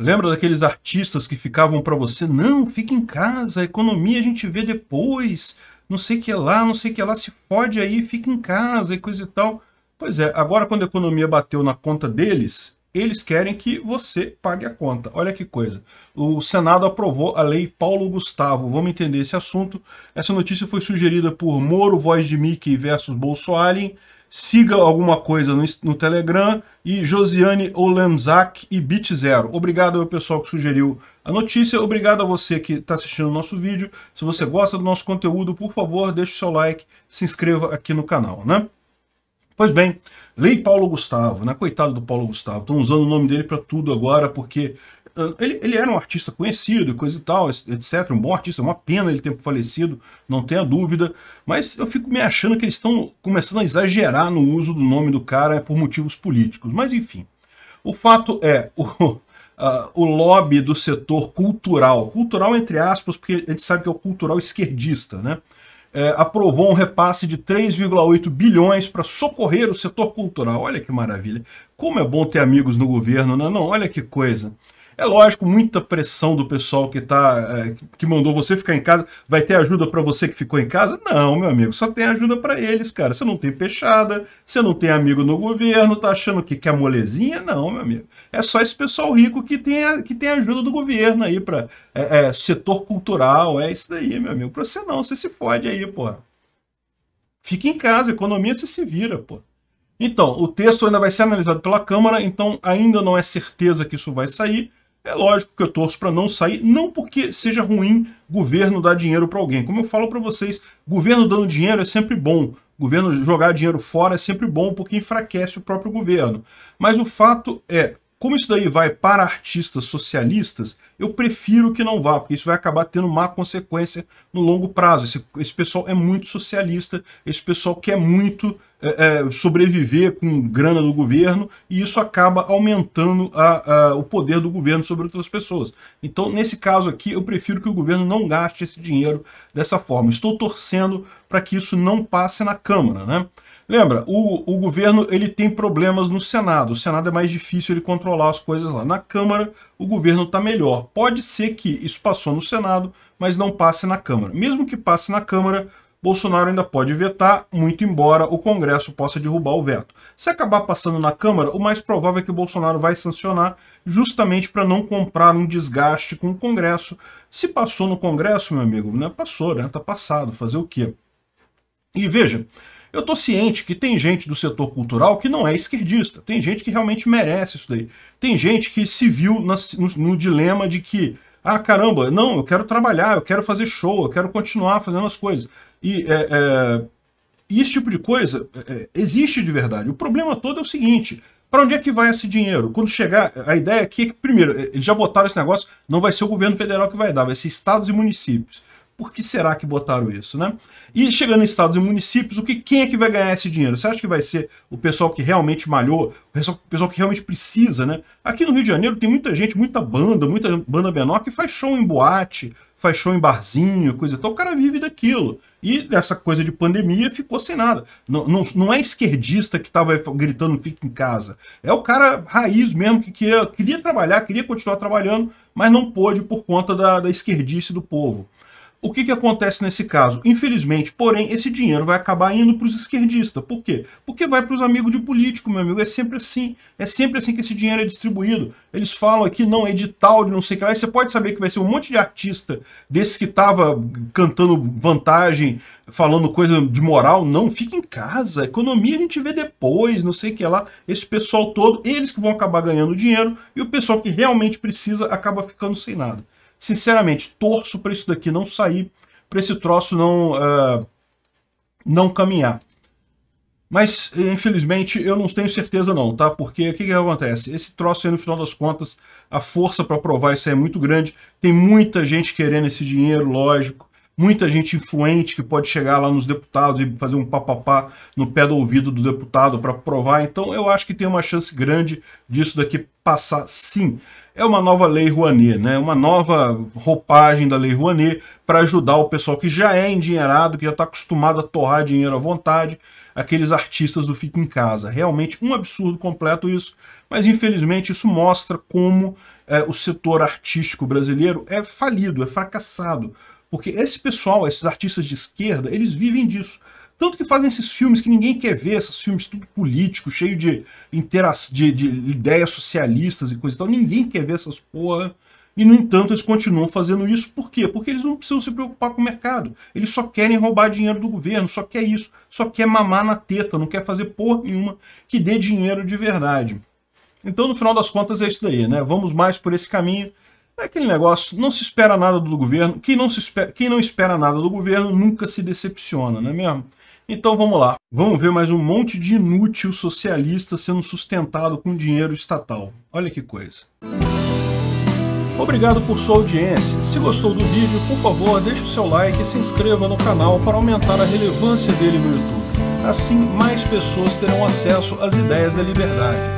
Lembra daqueles artistas que ficavam para você, não, fica em casa, a economia a gente vê depois, não sei que lá, não sei que lá, se fode aí, fica em casa e coisa e tal. Pois é, agora quando a economia bateu na conta deles, eles querem que você pague a conta. Olha que coisa. O Senado aprovou a lei Paulo Gustavo. Vamos entender esse assunto. Essa notícia foi sugerida por Moro, Voz de Mickey versus Bolsonaro Siga alguma coisa no, no Telegram e Josiane Olemzak e Bit Zero. Obrigado ao pessoal que sugeriu a notícia. Obrigado a você que está assistindo o nosso vídeo. Se você gosta do nosso conteúdo, por favor, deixe o seu like, se inscreva aqui no canal, né? Pois bem, Lei Paulo Gustavo, né? Coitado do Paulo Gustavo. Estão usando o nome dele para tudo agora, porque ah, ele, ele era um artista conhecido, coisa e tal, etc. Um bom artista, é uma pena ele ter falecido, não tenha dúvida. Mas eu fico me achando que eles estão começando a exagerar no uso do nome do cara por motivos políticos. Mas enfim, o fato é, o, Uh, o lobby do setor cultural, cultural entre aspas, porque a gente sabe que é o cultural esquerdista, né? É, aprovou um repasse de 3,8 bilhões para socorrer o setor cultural. Olha que maravilha. Como é bom ter amigos no governo, né? Não, olha que coisa. É lógico, muita pressão do pessoal que tá é, que mandou você ficar em casa. Vai ter ajuda para você que ficou em casa? Não, meu amigo, só tem ajuda para eles, cara. Você não tem peixada, você não tem amigo no governo, tá achando que quer é molezinha? Não, meu amigo. É só esse pessoal rico que tem, que tem ajuda do governo aí para é, é, setor cultural, é isso daí, meu amigo. Para você não, você se fode aí, porra. Fica em casa, economia você se vira, pô. Então, o texto ainda vai ser analisado pela Câmara, então ainda não é certeza que isso vai sair, é lógico que eu torço para não sair, não porque seja ruim governo dar dinheiro para alguém. Como eu falo para vocês, governo dando dinheiro é sempre bom. Governo jogar dinheiro fora é sempre bom porque enfraquece o próprio governo. Mas o fato é, como isso daí vai para artistas socialistas, eu prefiro que não vá, porque isso vai acabar tendo má consequência no longo prazo. Esse, esse pessoal é muito socialista, esse pessoal quer muito é, é, sobreviver com grana do governo, e isso acaba aumentando a, a, o poder do governo sobre outras pessoas. Então, nesse caso aqui, eu prefiro que o governo não gaste esse dinheiro dessa forma. Estou torcendo para que isso não passe na Câmara, né? Lembra, o, o governo ele tem problemas no Senado. O Senado é mais difícil ele controlar as coisas lá. Na Câmara, o governo está melhor. Pode ser que isso passou no Senado, mas não passe na Câmara. Mesmo que passe na Câmara, Bolsonaro ainda pode vetar, muito embora o Congresso possa derrubar o veto. Se acabar passando na Câmara, o mais provável é que Bolsonaro vai sancionar justamente para não comprar um desgaste com o Congresso. Se passou no Congresso, meu amigo, né? passou, né? Tá passado, fazer o quê? E veja, eu estou ciente que tem gente do setor cultural que não é esquerdista, tem gente que realmente merece isso daí. Tem gente que se viu no, no dilema de que, ah, caramba, não, eu quero trabalhar, eu quero fazer show, eu quero continuar fazendo as coisas. E é, é, esse tipo de coisa é, é, existe de verdade. O problema todo é o seguinte, para onde é que vai esse dinheiro? Quando chegar, a ideia aqui é que, primeiro, é, eles já botaram esse negócio, não vai ser o governo federal que vai dar, vai ser estados e municípios. Por que será que botaram isso, né? E chegando em estados e municípios, o que quem é que vai ganhar esse dinheiro? Você acha que vai ser o pessoal que realmente malhou, o pessoal que realmente precisa, né? Aqui no Rio de Janeiro tem muita gente, muita banda, muita banda menor que faz show em boate, faz show em barzinho, coisa e tal. O cara vive daquilo. E essa coisa de pandemia ficou sem nada. Não, não, não é esquerdista que estava gritando fica em casa. É o cara raiz mesmo que queria, queria trabalhar, queria continuar trabalhando, mas não pôde por conta da, da esquerdice do povo. O que, que acontece nesse caso? Infelizmente, porém, esse dinheiro vai acabar indo para os esquerdistas. Por quê? Porque vai para os amigos de político, meu amigo. É sempre assim. É sempre assim que esse dinheiro é distribuído. Eles falam aqui, não, edital de não sei o que lá. E você pode saber que vai ser um monte de artista desses que estava cantando vantagem, falando coisa de moral. Não, fica em casa. Economia a gente vê depois, não sei o que lá. Esse pessoal todo, eles que vão acabar ganhando dinheiro e o pessoal que realmente precisa acaba ficando sem nada. Sinceramente, torço para isso daqui não sair, para esse troço não, uh, não caminhar. Mas, infelizmente, eu não tenho certeza não, tá? Porque o que, que acontece? Esse troço aí, no final das contas, a força para aprovar isso aí é muito grande. Tem muita gente querendo esse dinheiro, lógico muita gente influente que pode chegar lá nos deputados e fazer um papapá no pé do ouvido do deputado para provar. Então eu acho que tem uma chance grande disso daqui passar sim. É uma nova lei Rouanet, né? uma nova roupagem da lei Rouanet para ajudar o pessoal que já é endinheirado, que já está acostumado a torrar dinheiro à vontade, aqueles artistas do Fica em Casa. Realmente um absurdo completo isso, mas infelizmente isso mostra como é, o setor artístico brasileiro é falido, é fracassado. Porque esse pessoal, esses artistas de esquerda, eles vivem disso. Tanto que fazem esses filmes que ninguém quer ver, esses filmes tudo político, cheio de, de, de ideias socialistas e coisa e tal. Ninguém quer ver essas porra. E, no entanto, eles continuam fazendo isso. Por quê? Porque eles não precisam se preocupar com o mercado. Eles só querem roubar dinheiro do governo, só quer isso. Só quer mamar na teta, não quer fazer porra nenhuma que dê dinheiro de verdade. Então, no final das contas, é isso daí, né? Vamos mais por esse caminho. É aquele negócio, não se espera nada do governo. Quem não, se espera, quem não espera nada do governo nunca se decepciona, não é mesmo? Então vamos lá. Vamos ver mais um monte de inútil socialista sendo sustentado com dinheiro estatal. Olha que coisa. Obrigado por sua audiência. Se gostou do vídeo, por favor, deixe o seu like e se inscreva no canal para aumentar a relevância dele no YouTube. Assim, mais pessoas terão acesso às ideias da liberdade